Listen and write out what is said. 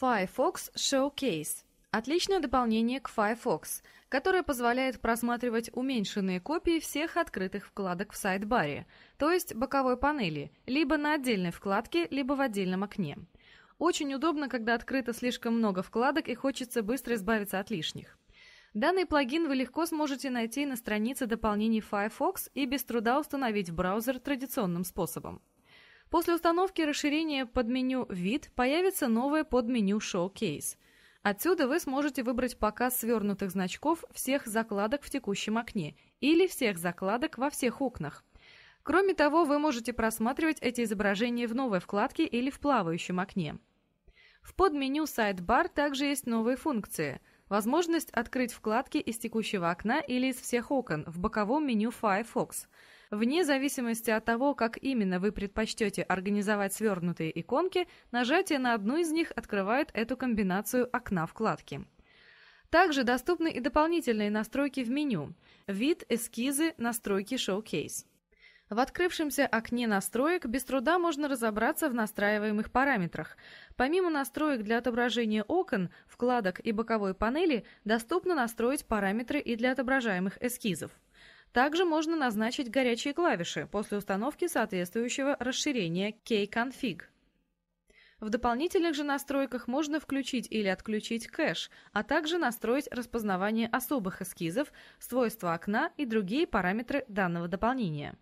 Firefox Showcase – отличное дополнение к Firefox, которое позволяет просматривать уменьшенные копии всех открытых вкладок в сайт-баре, то есть боковой панели, либо на отдельной вкладке, либо в отдельном окне. Очень удобно, когда открыто слишком много вкладок и хочется быстро избавиться от лишних. Данный плагин вы легко сможете найти на странице дополнений Firefox и без труда установить в браузер традиционным способом. После установки расширения под меню «Вид» появится новое под меню «Шоукейс». Отсюда вы сможете выбрать показ свернутых значков всех закладок в текущем окне или всех закладок во всех окнах. Кроме того, вы можете просматривать эти изображения в новой вкладке или в плавающем окне. В подменю Sidebar также есть новые функции – Возможность открыть вкладки из текущего окна или из всех окон в боковом меню Firefox. Вне зависимости от того, как именно вы предпочтете организовать свернутые иконки, нажатие на одну из них открывает эту комбинацию окна вкладки. Также доступны и дополнительные настройки в меню. Вид, эскизы, настройки Showcase. В открывшемся окне настроек без труда можно разобраться в настраиваемых параметрах. Помимо настроек для отображения окон, вкладок и боковой панели, доступно настроить параметры и для отображаемых эскизов. Также можно назначить горячие клавиши после установки соответствующего расширения kconfig. В дополнительных же настройках можно включить или отключить кэш, а также настроить распознавание особых эскизов, свойства окна и другие параметры данного дополнения.